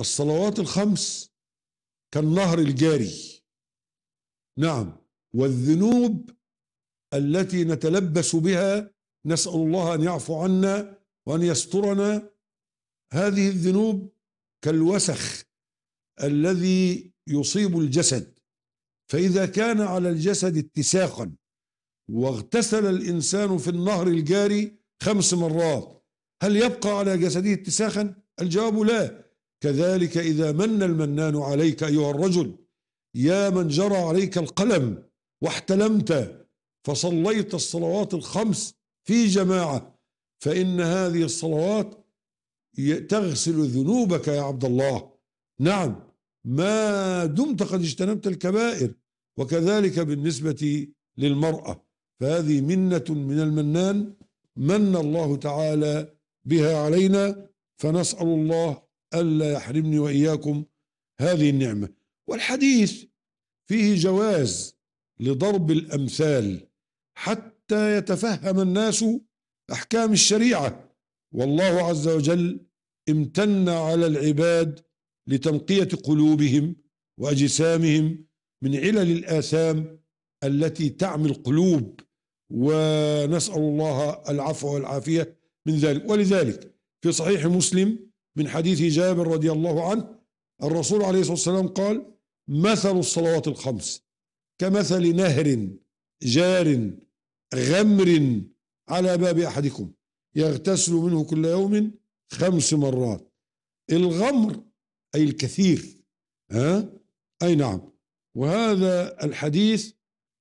الصلوات الخمس كالنهر الجاري نعم والذنوب التي نتلبس بها نسال الله ان يعفو عنا وان يسترنا هذه الذنوب كالوسخ الذي يصيب الجسد فاذا كان على الجسد اتساقا واغتسل الانسان في النهر الجاري خمس مرات هل يبقى على جسده اتساخا الجواب لا كذلك إذا من المنان عليك أيها الرجل يا من جرى عليك القلم واحتلمت فصليت الصلوات الخمس في جماعة فإن هذه الصلوات تغسل ذنوبك يا عبد الله نعم ما دمت قد اجتنبت الكبائر وكذلك بالنسبة للمرأة فهذه منة من المنان من الله تعالى بها علينا فنسأل الله ألا يحرمني وإياكم هذه النعمة والحديث فيه جواز لضرب الأمثال حتى يتفهم الناس أحكام الشريعة والله عز وجل امتن على العباد لتنقية قلوبهم وأجسامهم من علل الآثام التي تعمي القلوب ونسأل الله العفو والعافية من ذلك ولذلك في صحيح مسلم من حديث جابر رضي الله عنه الرسول عليه الصلاة والسلام قال مثل الصلوات الخمس كمثل نهر جار غمر على باب أحدكم يغتسل منه كل يوم خمس مرات الغمر أي الكثير ها؟ أي نعم وهذا الحديث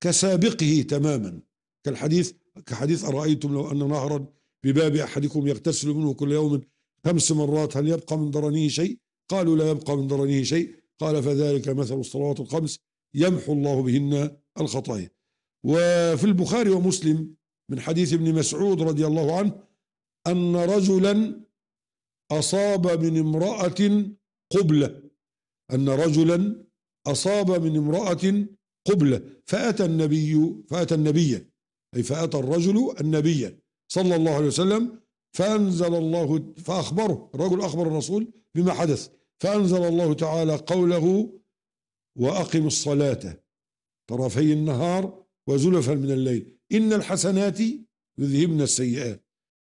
كسابقه تماما كالحديث كحديث أرأيتم لو أن نهرا بباب أحدكم يغتسل منه كل يوم خمس مرات هل يبقى من ضرنه شيء قالوا لا يبقى من ضرنه شيء قال فذلك مثل الصلوات الخمس يمحو الله بهن الخطايا وفي البخاري ومسلم من حديث ابن مسعود رضي الله عنه أن رجلا أصاب من امرأة قبلة أن رجلا أصاب من امرأة قبلة فأتى النبي فأتى النبي أي فأتى الرجل النبي صلى الله عليه وسلم فأنزل الله فأخبره الرجل أخبر الرسول بما حدث فأنزل الله تعالى قوله وأقم الصلاة طرفي النهار وزلفا من الليل إن الحسنات يذهبن السيئات